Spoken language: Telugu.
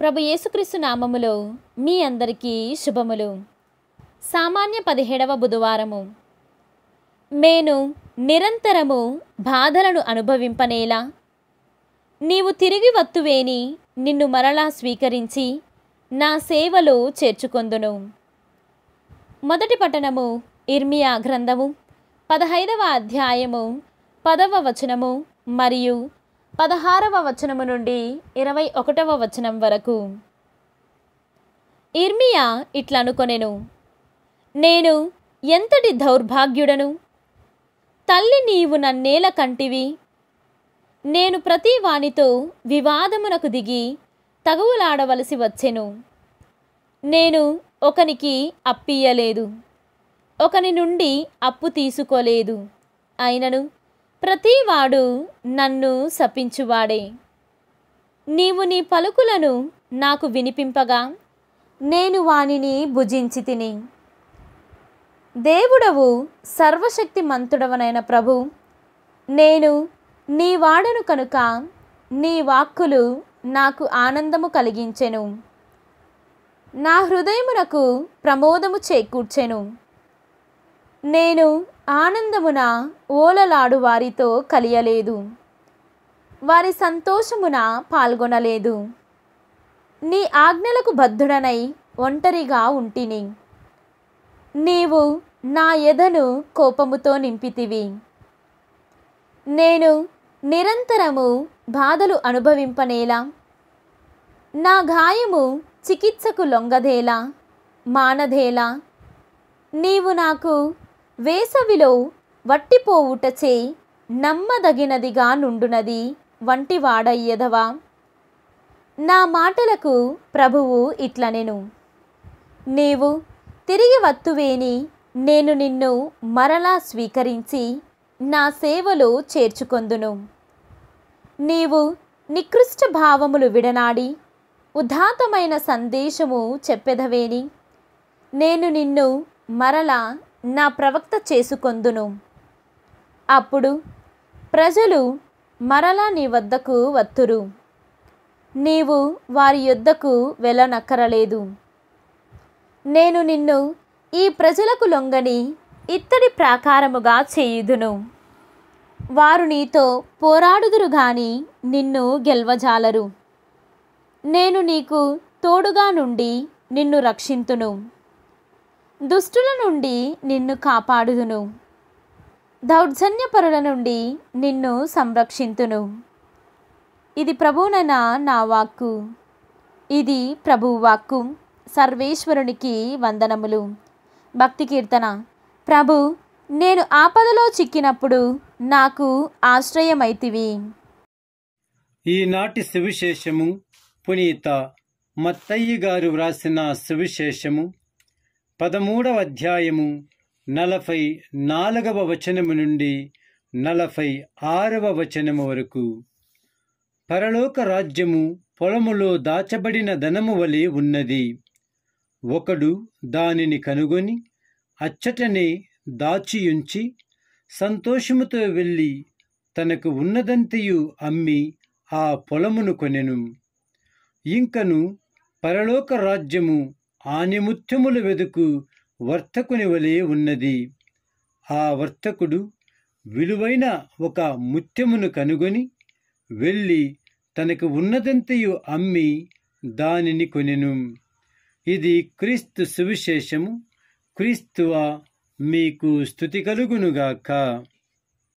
ప్రభు యేసుక్రీస్తు నామములో మీ అందరికీ శుభములు సామాన్య పదిహేడవ బుధవారము నేను నిరంతరము బాధలను అనుభవింపనేలా నీవు తిరిగి వత్తువేని నిన్ను మరలా స్వీకరించి నా సేవలో చేర్చుకొందును మొదటి పట్టణము ఇర్మియా గ్రంథము పదహైదవ అధ్యాయము పదవ వచనము మరియు పదహారవ వచనము నుండి ఇరవై ఒకటవ వచనం వరకు ఇర్మియా ఇట్లనుకొనెను నేను ఎంతటి దౌర్భాగ్యుడను తల్లి నీవు నన్నేల కంటివి నేను ప్రతి వానితో వివాదమునకు దిగి తగువులాడవలసి వచ్చెను నేను ఒకనికి అప్పియలేదు ఒకని నుండి అప్పు తీసుకోలేదు అయినను ప్రతివాడు నన్ను శపించువాడే నీవు నీ పలుకులను నాకు వినిపింపగా నేను వానిని భుజించి తిని దేవుడవు సర్వశక్తి మంతుడవనైన ప్రభు నేను నీ వాడను కనుక నీ వాక్కులు నాకు ఆనందము కలిగించెను నా హృదయమునకు ప్రమోదము చేకూర్చెను నేను ఆనందమున ఓలలాడు వారితో కలియలేదు వారి సంతోషమున పాల్గొనలేదు నీ ఆజ్ఞలకు బద్ధుడనై ఒంటరిగా ఉంటిని నీవు నా ఎదను కోపముతో నింపితివి నేను నిరంతరము బాధలు అనుభవింపనేలా నా గాయము చికిత్సకు లొంగదేలా మానదేలా నీవు నాకు వేసవిలో వట్టిపోవుటచే నమ్మదగినదిగా నుండునది వంటివాడయ్యదవా నా మాటలకు ప్రభువు ఇట్లనెను నీవు తిరిగి వత్తువేని నేను నిన్ను మరలా స్వీకరించి నా సేవలో చేర్చుకొందును నీవు నికృష్ట భావములు విడనాడి ఉదాతమైన సందేశము చెప్పెదవేని నేను నిన్ను మరలా నా ప్రవక్త చేసుకొందును అప్పుడు ప్రజలు మరలా నీ వద్దకు వత్తురు నీవు వారి యొద్దకు వెళ్ళనక్కరలేదు నేను నిన్ను ఈ ప్రజలకు లొంగని ఇత్తడి ప్రాకారముగా చేయుదును వారు నీతో పోరాడుదురు గాని నిన్ను గెల్వజాలరు నేను నీకు తోడుగా నుండి నిన్ను రక్షింతును దుష్టుల నుండి నిన్ను కాపాడుదును దౌర్జన్యపరుల నుండి నిన్ను సంరక్షింతును ఇది ప్రభువునన నా వాక్కు ఇది ప్రభు వాక్కు సర్వేశ్వరునికి వందనములు భక్తి కీర్తన ప్రభు నేను ఆపదలో చిక్కినప్పుడు నాకు ఆశ్రయమైతివి ఈనాటి సువిశేషము పునీత మత్తయ్యి గారు వ్రాసిన సువిశేషము పదమూడవ అధ్యాయము నలభై నాలుగవ వచనము నుండి నలభై ఆరవ వచనము వరకు పరలోక రాజ్యము పొలములో దాచబడిన ధనము వలె ఉన్నది ఒకడు దానిని కనుగొని అచ్చటనే దాచియుంచి సంతోషముతో వెళ్ళి తనకు ఉన్నదంతయు అమ్మి ఆ పొలమును కొనెను ఇంకను పరలోక రాజ్యము ఆనిముత్యములు వెదుకు వర్తకుని వలె ఉన్నది ఆ వర్తకుడు విలువైన ఒక ముత్యమును కనుగొని వెళ్ళి తనకు ఉన్నదంతయు అమ్మి దానిని కొనెను ఇది క్రీస్తు సువిశేషము క్రీస్తువ మీకు స్థుతి కలుగునుగాక